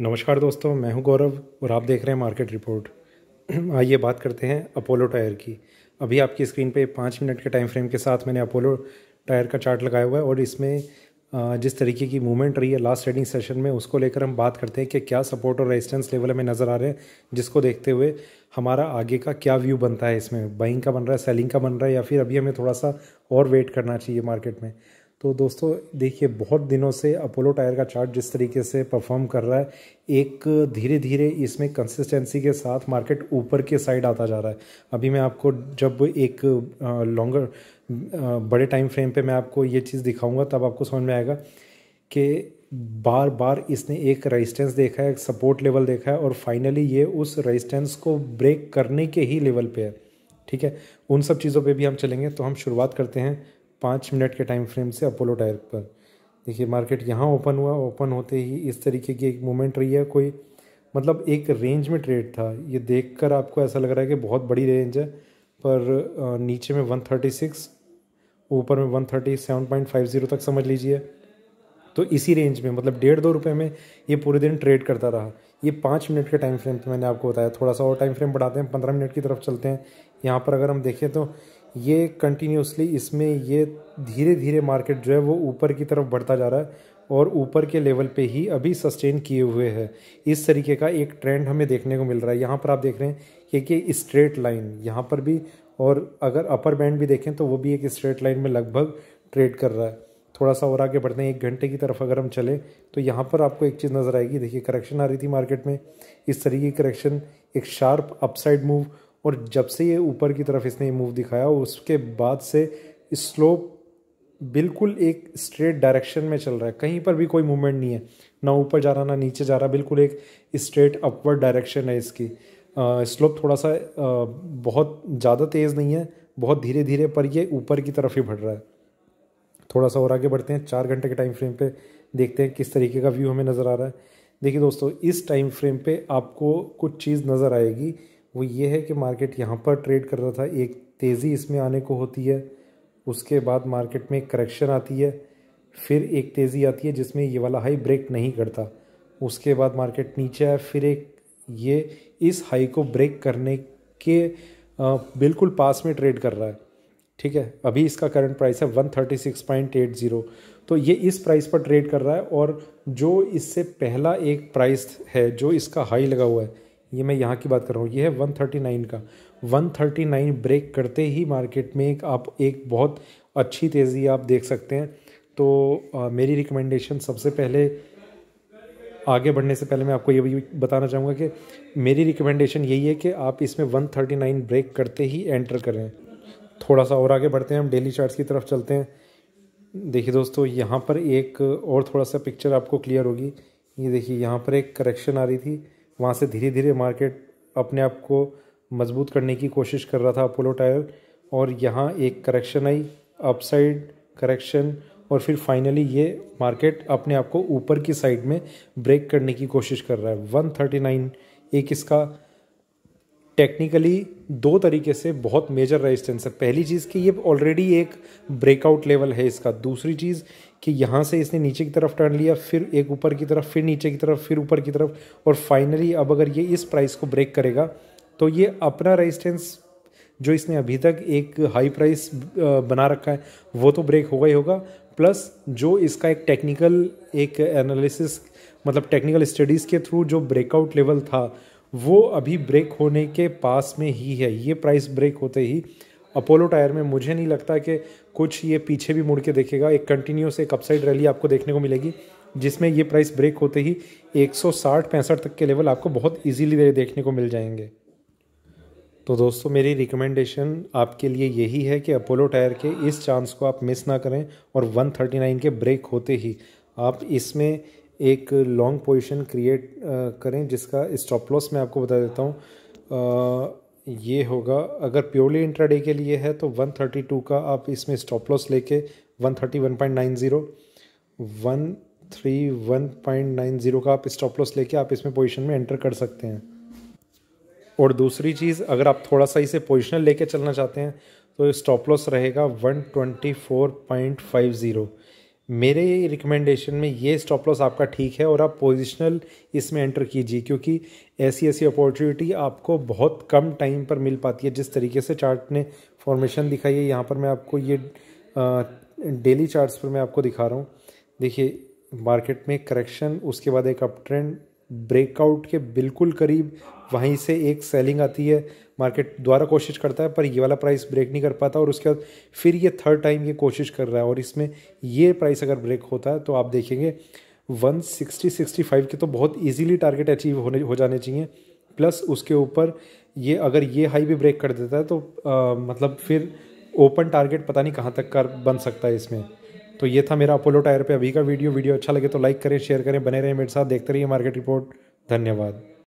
नमस्कार दोस्तों मैं हूं गौरव और आप देख रहे हैं मार्केट रिपोर्ट आइए बात करते हैं अपोलो टायर की अभी आपकी स्क्रीन पे पाँच मिनट के टाइम फ्रेम के साथ मैंने अपोलो टायर का चार्ट लगाया हुआ है और इसमें जिस तरीके की मूवमेंट रही है लास्ट ट्रेडिंग सेशन में उसको लेकर हम बात करते हैं कि क्या सपोर्ट और रेजिस्टेंस लेवल हमें नज़र आ रहे हैं जिसको देखते हुए हमारा आगे का क्या व्यू बनता है इसमें बाइंग का बन रहा है सेलिंग का बन रहा है या फिर अभी हमें थोड़ा सा और वेट करना चाहिए मार्केट में तो दोस्तों देखिए बहुत दिनों से अपोलो टायर का चार्ट जिस तरीके से परफॉर्म कर रहा है एक धीरे धीरे इसमें कंसिस्टेंसी के साथ मार्केट ऊपर के साइड आता जा रहा है अभी मैं आपको जब एक लॉन्गर बड़े टाइम फ्रेम पे मैं आपको ये चीज़ दिखाऊंगा तब आपको समझ में आएगा कि बार बार इसने एक रेजिस्टेंस देखा है एक सपोर्ट लेवल देखा है और फाइनली ये उस रेजिस्टेंस को ब्रेक करने के ही लेवल पे है ठीक है उन सब चीज़ों पे भी हम चलेंगे तो हम शुरुआत करते हैं पाँच मिनट के टाइम फ्रेम से अपोलो टायर पर देखिए मार्केट यहाँ ओपन हुआ ओपन होते ही इस तरीके की एक मूवमेंट रही है कोई मतलब एक रेंज में ट्रेड था ये देखकर आपको ऐसा लग रहा है कि बहुत बड़ी रेंज है पर नीचे में सिक्स ऊपर में ज़ीरो तक समझ लीजिए तो इसी रेंज में मतलब डेढ़ दो रुपये में ये पूरे दिन ट्रेड करता रहा ये पाँच मिनट के टाइम फ्रेम तो मैंने आपको बताया थोड़ा सा और टाइम फ्रेम बढ़ाते हैं पंद्रह मिनट की तरफ चलते हैं यहाँ पर अगर हम देखें तो ये कंटिन्यूसली इसमें ये धीरे धीरे मार्केट जो है वो ऊपर की तरफ बढ़ता जा रहा है और ऊपर के लेवल पे ही अभी सस्टेन किए हुए है इस तरीके का एक ट्रेंड हमें देखने को मिल रहा है यहाँ पर आप देख रहे हैं कि एक स्ट्रेट लाइन यहाँ पर भी और अगर अपर बैंड भी देखें तो वो भी एक स्ट्रेट लाइन में लगभग ट्रेड कर रहा है थोड़ा सा और आगे बढ़ते हैं एक घंटे की तरफ अगर हम चलें तो यहाँ पर आपको एक चीज़ नज़र आएगी देखिए करेक्शन आ रही थी मार्केट में इस तरीके की करेक्शन एक शार्प अपसाइड मूव और जब से ये ऊपर की तरफ इसने मूव दिखाया उसके बाद से स्लोप बिल्कुल एक स्ट्रेट डायरेक्शन में चल रहा है कहीं पर भी कोई मूवमेंट नहीं है ना ऊपर जा रहा ना नीचे जा रहा बिल्कुल एक स्ट्रेट अपवर्ड डायरेक्शन है इसकी स्लोप थोड़ा सा आ, बहुत ज़्यादा तेज़ नहीं है बहुत धीरे धीरे पर ये ऊपर की तरफ ही बढ़ रहा है थोड़ा सा और आगे बढ़ते हैं चार घंटे के टाइम फ्रेम पे देखते हैं किस तरीके का व्यू हमें नज़र आ रहा है देखिए दोस्तों इस टाइम फ्रेम पे आपको कुछ चीज़ नज़र आएगी वो ये है कि मार्केट यहाँ पर ट्रेड कर रहा था एक तेज़ी इसमें आने को होती है उसके बाद मार्केट में करेक्शन आती है फिर एक तेज़ी आती है जिसमें ये वाला हाई ब्रेक नहीं करता उसके बाद मार्केट नीचे आया फिर एक ये इस हाई को ब्रेक करने के बिल्कुल पास में ट्रेड कर रहा है ठीक है अभी इसका करंट प्राइस है one thirty six point eight zero तो ये इस प्राइस पर ट्रेड कर रहा है और जो इससे पहला एक प्राइस है जो इसका हाई लगा हुआ है ये मैं यहाँ की बात कर रहा हूँ ये है वन थर्टी नाइन का वन थर्टी नाइन ब्रेक करते ही मार्केट में एक आप एक बहुत अच्छी तेज़ी आप देख सकते हैं तो आ, मेरी रिकमेंडेशन सबसे पहले आगे बढ़ने से पहले मैं आपको ये भी बताना चाहूँगा कि मेरी रिकमेंडेशन यही है कि आप इसमें वन थर्टी नाइन ब्रेक करते ही एंटर करें थोड़ा सा और आगे बढ़ते हैं हम डेली चार्ट्स की तरफ चलते हैं देखिए दोस्तों यहाँ पर एक और थोड़ा सा पिक्चर आपको क्लियर होगी ये देखिए यहाँ पर एक करेक्शन आ रही थी वहाँ से धीरे धीरे मार्केट अपने आप को मजबूत करने की कोशिश कर रहा था अपोलो टायर और यहाँ एक करेक्शन आई अपसाइड करेक्शन और फिर फाइनली ये मार्केट अपने आप को ऊपर की साइड में ब्रेक करने की कोशिश कर रहा है 139 एक इसका टेक्निकली दो तरीके से बहुत मेजर रेजिस्टेंस है पहली चीज़ कि ये ऑलरेडी एक ब्रेकआउट लेवल है इसका दूसरी चीज़ कि यहाँ से इसने नीचे की तरफ टर्न लिया फिर एक ऊपर की तरफ फिर नीचे की तरफ फिर ऊपर की तरफ और फाइनली अब अगर ये इस प्राइस को ब्रेक करेगा तो ये अपना रेजिस्टेंस जो इसने अभी तक एक हाई प्राइस बना रखा है वो तो ब्रेक होगा ही होगा प्लस जो इसका एक टेक्निकल एक एनालिसिस मतलब टेक्निकल स्टडीज़ के थ्रू जो ब्रेकआउट लेवल था वो अभी ब्रेक होने के पास में ही है ये प्राइस ब्रेक होते ही अपोलो टायर में मुझे नहीं लगता कि कुछ ये पीछे भी मुड़ के देखेगा एक कंटिन्यूस एक अपसाइड रैली आपको देखने को मिलेगी जिसमें ये प्राइस ब्रेक होते ही 160 पैंसठ तक के लेवल आपको बहुत इजीली देखने को मिल जाएंगे तो दोस्तों मेरी रिकमेंडेशन आपके लिए यही है कि अपोलो टायर के इस चांस को आप मिस ना करें और 139 के ब्रेक होते ही आप इसमें एक लॉन्ग पोजीशन क्रिएट करें जिसका स्टॉप लॉस मैं आपको बता देता हूँ uh, ये होगा अगर प्योरली इंट्राडे के लिए है तो 132 का आप इसमें स्टॉप लॉस लेके 131.90 131.90 का आप स्टॉप लॉस लेके आप इसमें पोजीशन में एंटर कर सकते हैं और दूसरी चीज़ अगर आप थोड़ा सा इसे पोजिशनल लेके चलना चाहते हैं तो स्टॉप लॉस रहेगा 124.50 मेरे रिकमेंडेशन में ये स्टॉप लॉस आपका ठीक है और आप पोजिशनल इसमें एंटर कीजिए क्योंकि ऐसी ऐसी अपॉर्चुनिटी आपको बहुत कम टाइम पर मिल पाती है जिस तरीके से चार्ट ने फॉर्मेशन दिखाई है यहाँ पर मैं आपको ये डेली चार्ट्स पर मैं आपको दिखा रहा हूँ देखिए मार्केट में करेक्शन उसके बाद एक अप ट्रेंड ब्रेकआउट के बिल्कुल करीब वहीं से एक सेलिंग आती है मार्केट द्वारा कोशिश करता है पर ये वाला प्राइस ब्रेक नहीं कर पाता और उसके बाद फिर ये थर्ड टाइम ये कोशिश कर रहा है और इसमें ये प्राइस अगर ब्रेक होता है तो आप देखेंगे 160 65 के तो बहुत इजीली टारगेट अचीव होने हो जाने चाहिए प्लस उसके ऊपर ये अगर ये हाई भी ब्रेक कर देता है तो आ, मतलब फिर ओपन टारगेट पता नहीं कहाँ तक कर बन सकता है इसमें तो ये था मेरा अपोलो टायर पे अभी का वीडियो वीडियो अच्छा लगे तो लाइक करें शेयर करें बने रहें मेरे साथ देखते रहिए मार्केट रिपोर्ट धन्यवाद